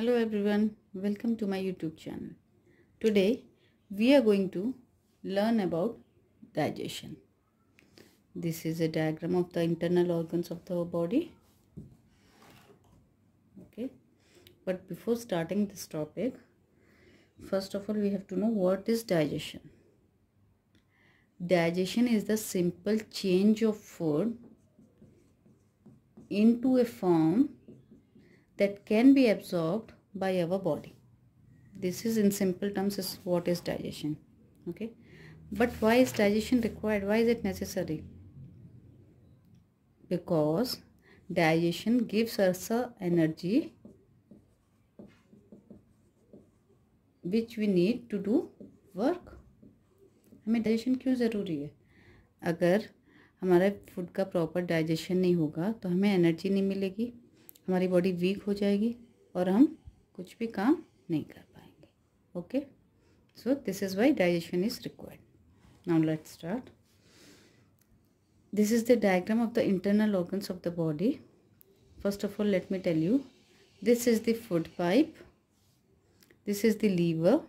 hello everyone welcome to my youtube channel today we are going to learn about digestion this is a diagram of the internal organs of the body okay but before starting this topic first of all we have to know what is digestion digestion is the simple change of food into a form that can be absorbed by our body this is in simple terms is what is digestion okay but why is digestion required why is it necessary because digestion gives us a energy which we need to do work हमें digestion क्यों ज़रूरी है अगर हमारा food का proper digestion नहीं होगा तो हमें एनर्जी नहीं मिलेगी हमारी बॉडी वीक हो जाएगी और हम कुछ भी काम नहीं कर पाएंगे okay so this is why digestion is required now let start this is the diagram of the internal organs of the body first of all let me tell you this is the food pipe this is the liver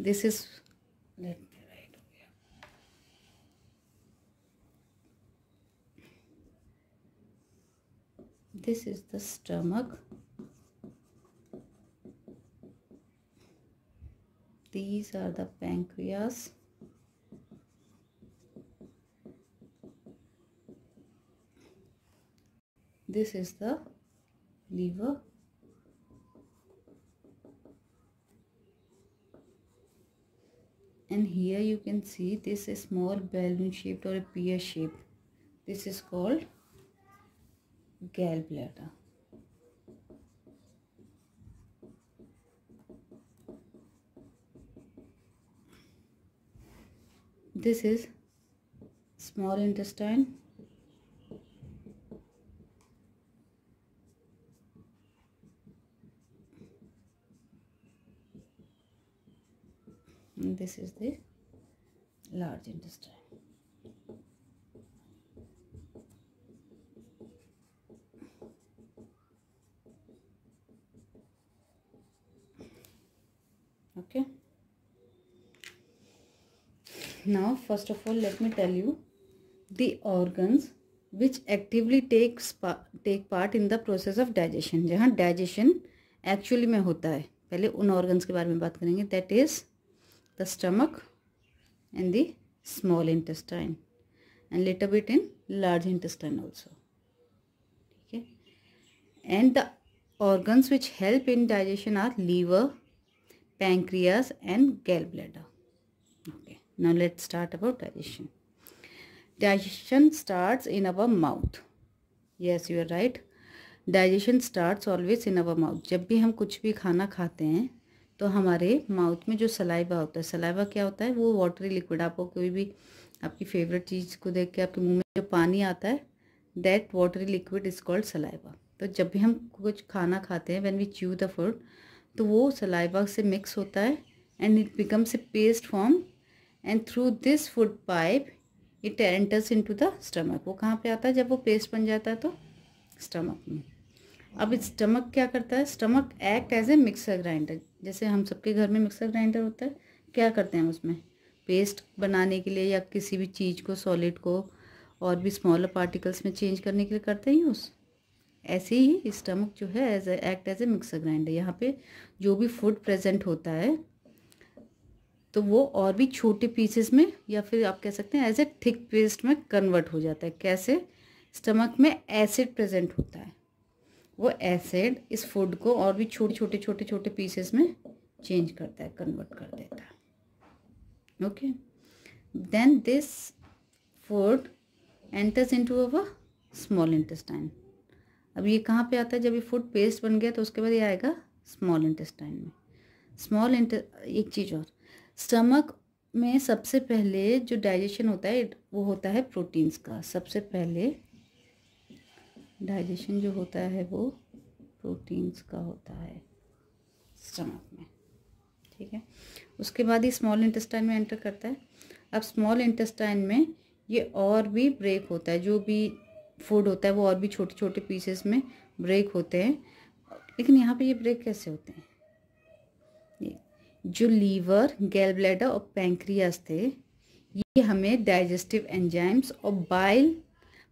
this is let this is the stomach these are the pancreas this is the liver and here you can see this is small balloon shaped or a pear shape this is called gallbladder. This is small intestine. And this is the large intestine. now first of all let me tell you the organs which actively takes take part in the process of digestion जहाँ digestion actually में होता है पहले उन organs के बारे में बात करेंगे that is the stomach and the small intestine and little bit in large intestine also okay and the organs which help in digestion are liver pancreas and gallbladder Now let's start about digestion. Digestion starts in our mouth. Yes, you are right. Digestion starts always in our mouth जब भी हम कुछ भी खाना खाते हैं तो हमारे माउथ में जो सलाइवा होता है सलाइवा क्या होता है वो वाटरी लिक्विड आपको कोई भी आपकी फेवरेट चीज़ को देख के आपके मुंह में जो पानी आता है that watery liquid is called saliva तो जब भी हम कुछ खाना खाते हैं when we chew the food तो वो सलाइवा से मिक्स होता है and it becomes a paste form and through this food pipe it enters into the stomach वो कहाँ पे आता है जब वो पेस्ट बन जाता है तो स्टमक में अब स्टमक क्या करता है stomach act as a mixer grinder जैसे हम सबके घर में मिक्सर ग्राइंडर होता है क्या करते हैं उसमें पेस्ट बनाने के लिए या किसी भी चीज़ को सॉलिड को और भी स्मॉलर पार्टिकल्स में चेंज करने के लिए करते हैं यूज़ ऐसे ही स्टमक जो है as act as a mixer grinder यहाँ पे जो भी फूड प्रेजेंट होता है तो वो और भी छोटे पीसेस में या फिर आप कह सकते हैं एज ए थिक पेस्ट में कन्वर्ट हो जाता है कैसे स्टमक में एसिड प्रेजेंट होता है वो एसिड इस फूड को और भी छोटे छोटे छोटे छोटे पीसेस में चेंज करता है कन्वर्ट कर देता है okay then this food enters into our small intestine अब ये कहाँ पे आता है जब ये फूड पेस्ट बन गया तो उसके बाद ये आएगा स्मॉल इंटेस्टाइन में स्मॉल इंटे एक चीज़ और स्टमक में सबसे पहले जो डाइजेशन होता है वो होता है प्रोटीन्स का सबसे पहले डाइजेशन जो होता है वो प्रोटीन्स का होता है स्टमक में ठीक है उसके बाद ही स्मॉल इंटेस्टाइन में एंटर करता है अब स्मॉल इंटेस्टाइन में ये और भी ब्रेक होता है जो भी फूड होता है वो और भी छोटे छोटे पीसेस में ब्रेक होते हैं लेकिन यहाँ पे ये ब्रेक कैसे होते हैं जो लीवर गैल ब्लैडर और पैंक्रियास थे ये हमें डाइजेस्टिव एंजाइम्स और बाइल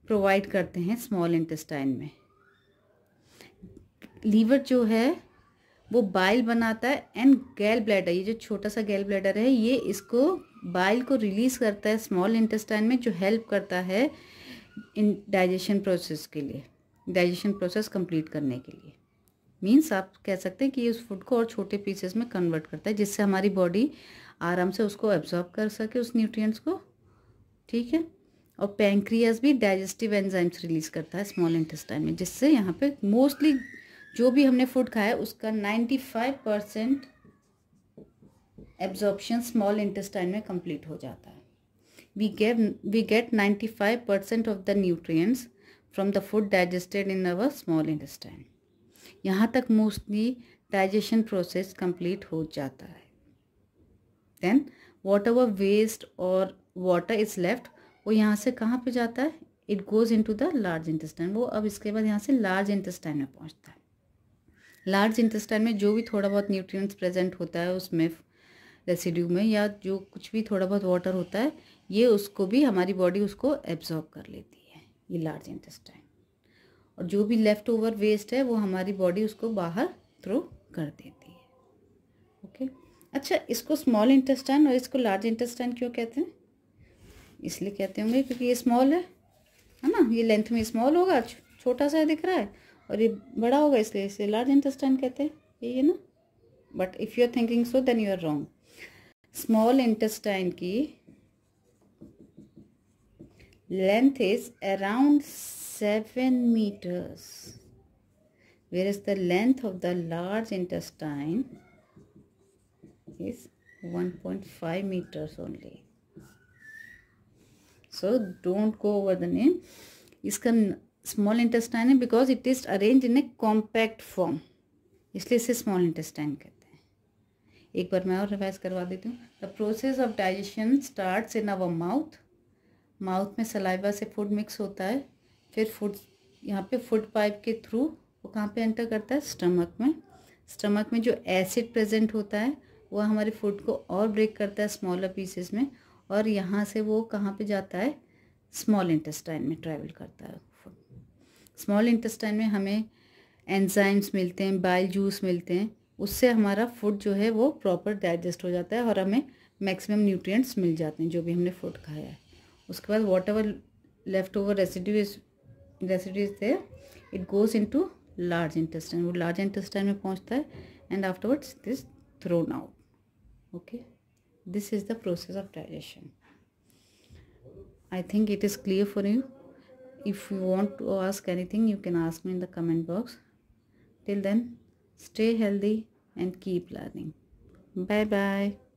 प्रोवाइड करते हैं स्मॉल इंटेस्टाइन में लीवर जो है वो बाइल बनाता है एंड गैल ब्लैडर ये जो छोटा सा गैल ब्लैडर है ये इसको बाइल को रिलीज़ करता है स्मॉल इंटेस्टाइन में जो हेल्प करता है इन डाइजेशन प्रोसेस के लिए डाइजेशन प्रोसेस कंप्लीट करने के लिए मीन्स आप कह सकते हैं कि ये उस फूड को और छोटे पीसेस में कन्वर्ट करता है जिससे हमारी बॉडी आराम से उसको एब्जॉर्ब कर सके उस न्यूट्रिएंट्स को ठीक है और पैंक्रियाज भी डाइजेस्टिव एंजाइम्स रिलीज करता है स्मॉल इंटेस्टाइन में जिससे यहाँ पे मोस्टली जो भी हमने फूड खाया उसका ninety five percent absorption small intestine में कंप्लीट हो जाता है we get we get ninety five percent of the nutrients from the food digested in our small intestine यहाँ तक मोस्टली डाइजेशन प्रोसेस कंप्लीट हो जाता है देन वॉट एवर वेस्ट और वाटर इज लेफ्ट वो यहाँ से कहाँ पे जाता है it goes into the large intestine वो अब इसके बाद यहाँ से लार्ज इंटेस्टाइन में पहुँचता है लार्ज इंटेस्टाइन में जो भी थोड़ा बहुत न्यूट्रिएंट्स प्रेजेंट होता है उसमें रेसिड्यू में या जो कुछ भी थोड़ा बहुत वाटर होता है ये उसको भी हमारी बॉडी उसको एब्जॉर्ब कर लेती है ये लार्ज इंटेस्टाइन और जो भी लेफ़्ट ओवर वेस्ट है वो हमारी बॉडी उसको बाहर थ्रो कर देती है ओके अच्छा इसको स्मॉल इंटेस्टाइन और इसको लार्ज इंटेस्टाइन क्यों कहते हैं इसलिए कहते होंगे क्योंकि ये स्मॉल है है ना ये लेंथ में स्मॉल होगा छोटा सा दिख रहा है और ये बड़ा होगा इसलिए इसे लार्ज इंटेस्टाइन कहते हैं यही है ना but if you are thinking so then you are wrong small intestine की length is around 7 meters whereas the length of the large intestine is 1.5 meters only so don't go over the name इसका small intestine है because it is arrange in a compact form इसलिए इसे small intestine कहते हैं एक बार मैं और revise करवा देती हूँ the process of digestion starts in our mouth mouth में सलाइवा से फूड मिक्स होता है फिर फूड यहाँ पे फूड पाइप के थ्रू वो कहाँ पे एंटर करता है स्टमक में स्टमक में जो एसिड प्रेजेंट होता है वह हमारे फूड को और ब्रेक करता है स्मॉलर पीसेस में और यहाँ से वो कहाँ पे जाता है स्मॉल इंटेस्टाइन में ट्रैवल करता है फूड स्मॉल इंटेस्टाइन में हमें एंजाइम्स मिलते हैं बाइल जूस मिलते हैं उससे हमारा फूड जो है वो प्रॉपर डाइजेस्ट हो जाता है और हमें मैक्सिमम न्यूट्रिएंट्स मिल जाते हैं जो भी हमने फूड खाया है उसके बाद whatever left over residues residues थे it goes into large intestine वो लार्ज इंटेस्टाइन में पहुँचता है and afterwards this throw now okay this is the process of digestion I think it is clear for you if you want to ask anything you can ask me in the comment box till then stay healthy and keep learning bye bye